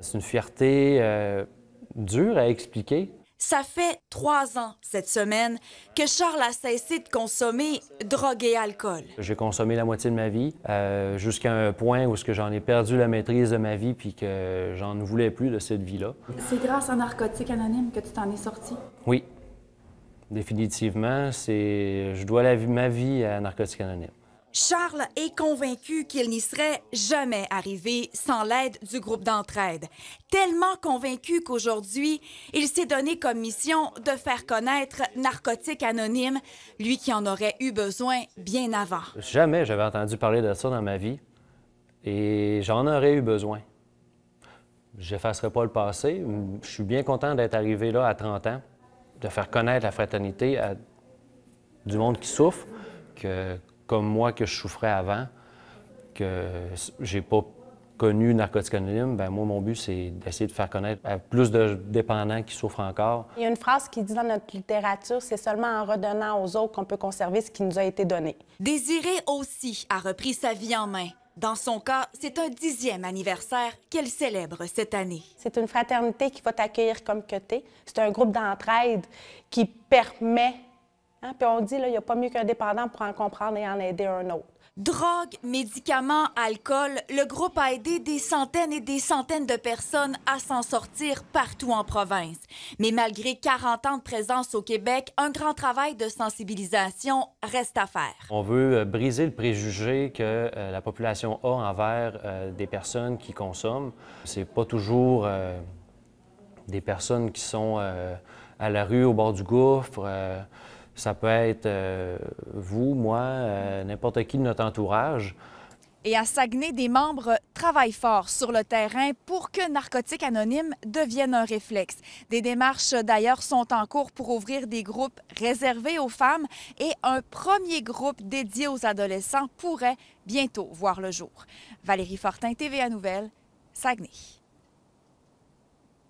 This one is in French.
C'est une fierté euh, dure à expliquer. Ça fait trois ans cette semaine que Charles a cessé de consommer drogue et alcool. J'ai consommé la moitié de ma vie euh, jusqu'à un point où que j'en ai perdu la maîtrise de ma vie puis que j'en voulais plus de cette vie-là. C'est grâce à Narcotique Anonyme que tu t'en es sorti? Oui, définitivement. C'est Je dois ma vie à Narcotique Anonyme. Charles est convaincu qu'il n'y serait jamais arrivé sans l'aide du groupe d'entraide, tellement convaincu qu'aujourd'hui, il s'est donné comme mission de faire connaître Narcotique Anonyme, lui qui en aurait eu besoin bien avant. Jamais j'avais entendu parler de ça dans ma vie et j'en aurais eu besoin. J'effacerai pas le passé. Je suis bien content d'être arrivé là à 30 ans, de faire connaître la fraternité à du monde qui souffre, que, comme moi que je souffrais avant, que j'ai pas connu Narcotique Anonyme, ben moi, mon but, c'est d'essayer de faire connaître à plus de dépendants qui souffrent encore. Il y a une phrase qui dit dans notre littérature, c'est seulement en redonnant aux autres qu'on peut conserver ce qui nous a été donné. Désiré aussi a repris sa vie en main. Dans son cas, c'est un dixième anniversaire qu'elle célèbre cette année. C'est une fraternité qui va t'accueillir comme que t'es. C'est un groupe d'entraide qui permet Hein, puis on dit, il n'y a pas mieux qu'un dépendant pour en comprendre et en aider un autre. Drogue, médicaments, alcool, le groupe a aidé des centaines et des centaines de personnes à s'en sortir partout en province. Mais malgré 40 ans de présence au Québec, un grand travail de sensibilisation reste à faire. On veut euh, briser le préjugé que euh, la population a envers euh, des personnes qui consomment. C'est pas toujours des personnes qui sont à la rue au bord du gouffre. Ça peut être euh, vous, moi, euh, n'importe qui de notre entourage. Et à Saguenay, des membres travaillent fort sur le terrain pour que Narcotique Anonyme devienne un réflexe. Des démarches d'ailleurs sont en cours pour ouvrir des groupes réservés aux femmes et un premier groupe dédié aux adolescents pourrait bientôt voir le jour. Valérie Fortin, TVA Nouvelle, Saguenay.